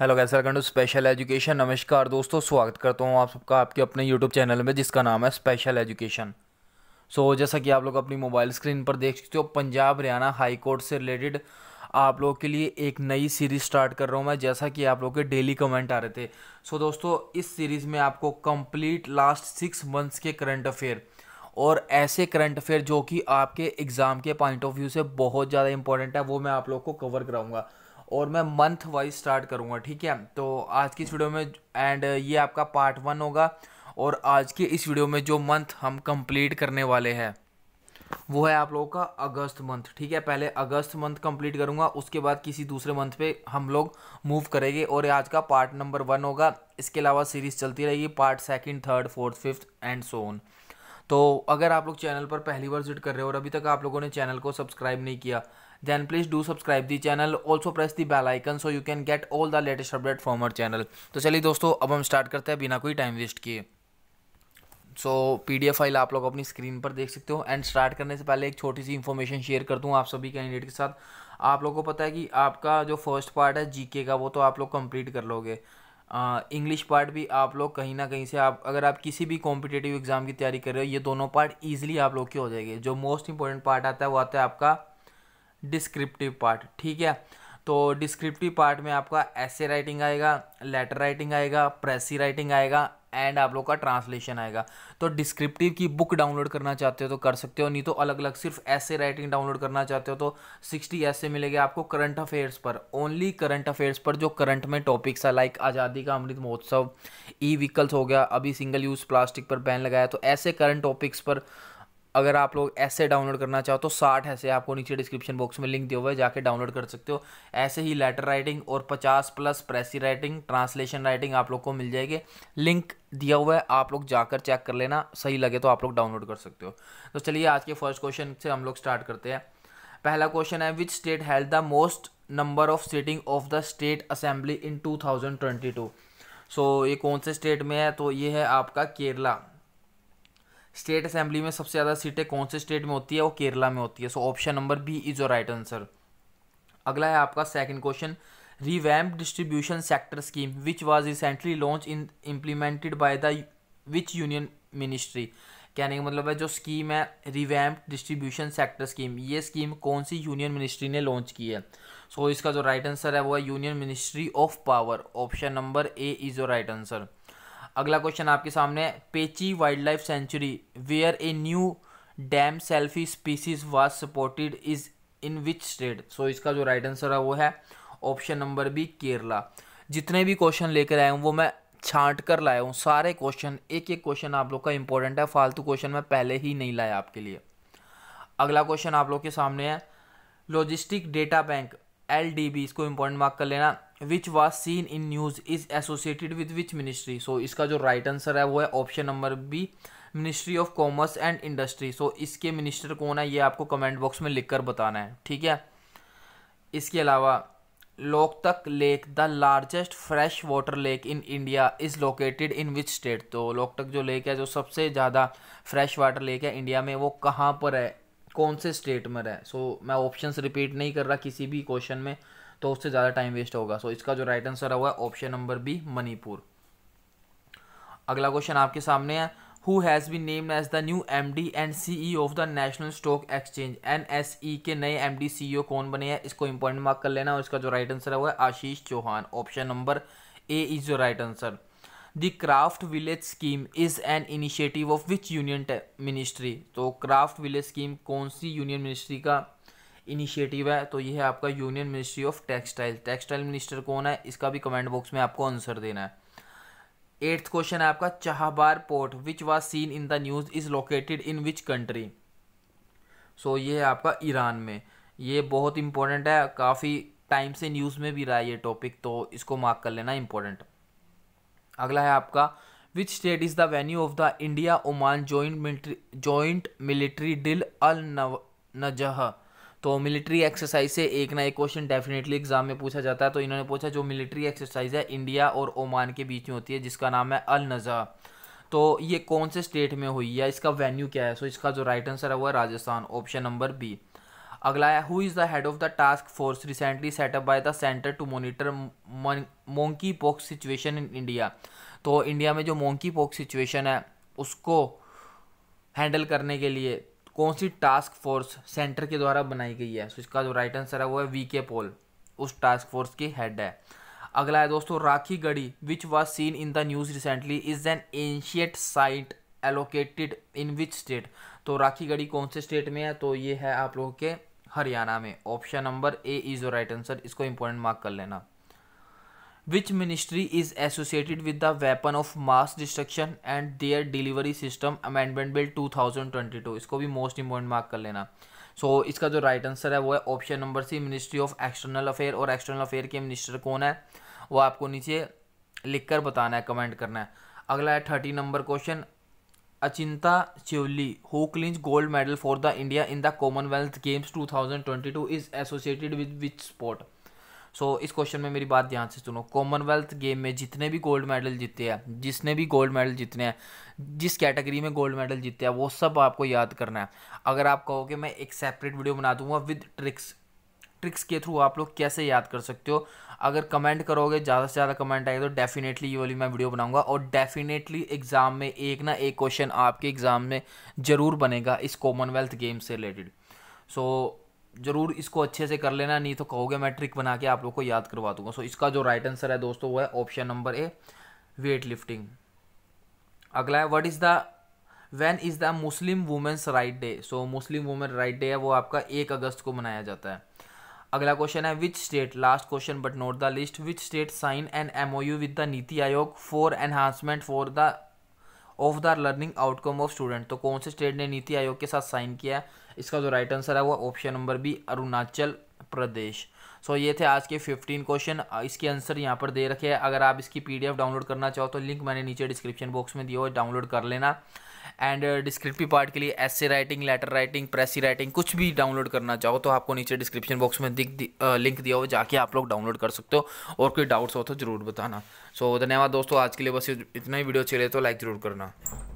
hello guys welcome special education नमस्कार दोस्तों स्वागत करता हूँ आप सबका आपके अपने यूट्यूब चैनल में जिसका नाम है स्पेशल एजुकेशन सो जैसा कि आप लोग अपनी मोबाइल स्क्रीन पर देख सकते हो पंजाब हरियाणा हाई कोर्ट से रिलेटेड आप लोग के लिए एक नई सीरीज़ स्टार्ट कर रहा हूँ मैं जैसा कि आप लोग के डेली कमेंट आ रहे थे सो दोस्तों इस सीरीज़ में आपको कंप्लीट लास्ट सिक्स मंथ्स के करंट अफेयर और ऐसे करंट अफेयर जो कि आपके एग्ज़ाम के पॉइंट ऑफ व्यू से बहुत ज़्यादा इंपॉर्टेंट है वो मैं आप लोग को कवर कराऊँगा और मैं मंथ वाइज स्टार्ट करूँगा ठीक है तो आज की इस वीडियो में एंड ये आपका पार्ट वन होगा और आज के इस वीडियो में जो मंथ हम कंप्लीट करने वाले हैं वो है आप लोगों का अगस्त मंथ ठीक है पहले अगस्त मंथ कंप्लीट करूँगा उसके बाद किसी दूसरे मंथ पे हम लोग मूव करेंगे और आज का पार्ट नंबर वन होगा इसके अलावा सीरीज़ चलती रहेगी part second third fourth fifth and so on तो अगर आप लोग चैनल पर पहली बार विजिट कर रहे हो और अभी तक आप लोगों ने चैनल को सब्सक्राइब नहीं किया then please do subscribe the channel also press the bell icon so you can get all the latest update from our channel तो चलिए दोस्तों अब हम स्टार्ट करते हैं बिना कोई टाइम वेस्ट किए so P D F file आप लोग अपनी स्क्रीन पर देख सकते हो एंड स्टार्ट करने से पहले एक छोटी सी इन्फॉर्मेशन शेयर कर दूँ आप सभी कैंडिडेट के साथ आप लोगों को पता है कि आपका जो फर्स्ट पार्ट है जीके का वो तो आप लोग कंप्लीट कर लोगे इंग्लिश पार्ट भी आप लोग कहीं ना कहीं से आप अगर आप किसी भी कॉम्पिटेटिव एग्ज़ाम की तैयारी कर रहे हो ये दोनों पार्ट ईजिली आप लोग के हो जाएंगे जो मोस्ट इंपॉर्टेंट पार्ट आता है वो आता है आपका डिस्क्रिप्टिव पार्ट ठीक है तो डिस्क्रिप्टिव पार्ट में आपका ऐसे राइटिंग आएगा लेटर राइटिंग आएगा प्रेसी राइटिंग आएगा एंड आप लोग का ट्रांसलेशन आएगा तो डिस्क्रिप्टिव की बुक डाउनलोड करना चाहते हो तो कर सकते हो नहीं तो अलग अलग सिर्फ ऐसे राइटिंग डाउनलोड करना चाहते हो तो सिक्सटी ऐसे मिलेगा आपको करंट अफेयर्स पर ओनली करंट अफेयर्स पर जो करंट में टॉपिक्स है लाइक आज़ादी का अमृत महोत्सव ई व्हीकल्स हो गया अभी सिंगल यूज़ प्लास्टिक पर बैन लगाया तो ऐसे करंट टॉपिक्स पर अगर आप लोग ऐसे डाउनलोड करना चाहो तो साठ ऐसे आपको नीचे डिस्क्रिप्शन बॉक्स में लिंक दिया हुआ है जाके डाउनलोड कर सकते हो ऐसे ही लेटर राइटिंग और पचास plus precis writing translation writing आप लोग को मिल जाएगी लिंक दिया हुआ है आप लोग जाकर चेक कर लेना सही लगे तो आप लोग डाउनलोड कर सकते हो तो चलिए आज के फर्स्ट क्वेश्चन से हम लोग स्टार्ट करते हैं पहला क्वेश्चन है which state held the most number of sitting of the state assembly in two so so, ये कौन से स्टेट में है तो ये है आपका केरला स्टेट असेंबली में सबसे ज़्यादा सीटें कौन से स्टेट में होती है वो केरला में होती है so option number B is your right answer अगला है आपका second question revamp distribution sector scheme which was recently launch in implemented by the which union ministry कहने का मतलब है जो स्कीम है रिवैम्प डिस्ट्रीब्यूशन सेक्टर स्कीम ये स्कीम कौन सी यूनियन मिनिस्ट्री ने लॉन्च की है सो so, इसका जो राइट right आंसर है वो है union ministry of power option number A is your right answer अगला क्वेश्चन आपके सामने है Peechi wildlife sanctuary where a new damselfly species was supported is in which state so इसका जो right answer है वो है ऑप्शन नंबर बी केरला जितने भी क्वेश्चन लेकर आए हूँ वो मैं छांट कर लाया हूँ सारे क्वेश्चन एक एक क्वेश्चन आप लोग का इंपॉर्टेंट है फालतू क्वेश्चन मैं पहले ही नहीं लाया आपके लिए अगला क्वेश्चन आप लोग के सामने है लॉजिस्टिक डेटा बैंक एल इसको इंपॉर्टेंट मार्क कर लेना which was seen in news is associated with which ministry so इसका जो राइट right आंसर है वो है option number B ministry of commerce and industry so इसके मिनिस्टर कौन है ये आपको कमेंट बॉक्स में लिखकर बताना है ठीक है इसके अलावा Loktak lake the largest fresh water lake in India is located in which state तो लोकतक जो लेक है जो सबसे ज़्यादा फ्रेश वाटर लेक है इंडिया में वो कहाँ पर है कौन से स्टेट में है सो so, मैं ऑप्शंस रिपीट नहीं कर रहा किसी भी क्वेश्चन में तो उससे ज़्यादा टाइम वेस्ट होगा सो so, इसका जो राइट आंसर हुआ है ऑप्शन नंबर बी मणिपुर अगला क्वेश्चन आपके सामने है who has be named as the new M D and C E of the national stock exchange N S E के नए एम डी सी ई ओ कौन बने हैं इसको इंपॉर्टेंट मार्क कर लेना और इसका जो राइट आंसर है वो है Ashish Chauhan option number A is your right answer the craft village scheme is an initiative of which union ministry तो क्राफ्ट विलेज स्कीम कौन सी यूनियन मिनिस्ट्री का इनिशिएटिव है तो ये है आपका union ministry of textile textile minister कौन है इसका भी कमेंट बॉक्स में आपको आंसर देना है एट्थ क्वेश्चन है आपका Chabahar port which was seen in the news is located in which country so ये है आपका ईरान में ये बहुत इंपॉर्टेंट है काफ़ी टाइम से न्यूज़ में भी रहा है ये टॉपिक तो इसको मार्क कर लेना इंपॉर्टेंट अगला है आपका which state is the venue of the India Oman joint military joint military drill Al Najah तो मिलिट्री एक्सरसाइज से एक ना एक क्वेश्चन डेफिनेटली एग्जाम में पूछा जाता है तो इन्होंने पूछा जो मिलिट्री एक्सरसाइज है इंडिया और ओमान के बीच में होती है जिसका नाम है अल नज़ा तो ये कौन से स्टेट में हुई है इसका वेन्यू क्या है सो इसका जो राइट आंसर है वो है राजस्थान ऑप्शन नंबर बी अगला है who is the head of the task force recently set up by the centre to monitor monkeypox situation in India तो इंडिया में जो मोंकी पॉक्स सिचुएशन है उसको हैंडल करने के लिए कौन सी टास्क फोर्स सेंटर के द्वारा बनाई गई है सो इसका जो राइट आंसर है वो है वी के पोल उस टास्क फोर्स की हेड है अगला है दोस्तों Rakhigarhi which was seen in the news recently is an ancient site allocated in which state तो राखी गढ़ी कौन से स्टेट में है तो ये है आप लोगों के हरियाणा में option number A is right answer इसको इंपॉर्टेंट मार्क कर लेना which ministry is associated with the weapon of mass destruction and their delivery system amendment bill 2022 इसको भी मोस्ट इम्पोर्टेंट मार्क कर लेना सो so, इसका जो राइट आंसर है वो है option number C ministry of external affair और एक्सटर्नल अफेयर के मिनिस्टर कौन है वो आपको नीचे लिख कर बताना है कमेंट करना है अगला है thirty number question Achinta Sheuli who clinch gold medal for the India in the commonwealth games 2022 is associated with which sport so इस क्वेश्चन में मेरी बात ध्यान से सुनो कॉमनवेल्थ गेम में जितने भी गोल्ड मेडल जीते हैं जिसने भी गोल्ड मेडल जीतने हैं जिस कैटेगरी में गोल्ड मेडल जीते हैं वो सब आपको याद करना है अगर आप कहोगे मैं एक सेपरेट वीडियो बना दूंगा विद ट्रिक्स ट्रिक्स के थ्रू आप लोग कैसे याद कर सकते हो अगर कमेंट करोगे ज़्यादा से ज़्यादा कमेंट आएगा तो डेफिनेटली ये वाली मैं वीडियो बनाऊंगा और डेफिनेटली एग्ज़ाम में एक ना एक क्वेश्चन आपके एग्ज़ाम में ज़रूर बनेगा इस कॉमनवेल्थ गेम से रिलेटेड सो so, ज़रूर इसको अच्छे से कर लेना नहीं तो कहोगे मैं ट्रिक बना के आप लोग को याद करवा दूंगा सो इसका जो राइट आंसर है दोस्तों वो है option number A weightlifting अगला है what is the when is the Muslim women's right day so Muslim women right day है वो आपका एक अगस्त को मनाया जाता है अगला क्वेश्चन है which state last question but not the list which state sign an M O U with the NITI Aayog for enhancement for the of the learning outcome of student तो कौन से स्टेट ने नीति आयोग के साथ साइन किया है इसका जो राइट आंसर है वो option number B Arunachal Pradesh so so, ये थे आज के 15 क्वेश्चन इसके आंसर यहाँ पर दे रखे हैं अगर आप इसकी पीडीएफ डाउनलोड करना चाहो तो लिंक मैंने नीचे डिस्क्रिप्शन बॉक्स में दिया हो डाउनलोड कर लेना एंड डिस्क्रिप्टिव पार्ट के लिए essay writing letter writing precis writing कुछ भी डाउनलोड करना चाहो तो आपको नीचे डिस्क्रिप्शन बॉक्स में दिख दि, आ, uh, लिंक दिया हो जाके आप लोग डाउनलोड कर सकते हो और कोई डाउट्स हो तो ज़रूर बताना सो so, धन्यवाद दोस्तों आज के लिए बस इतना ही वीडियो चले तो लाइक ज़रूर करना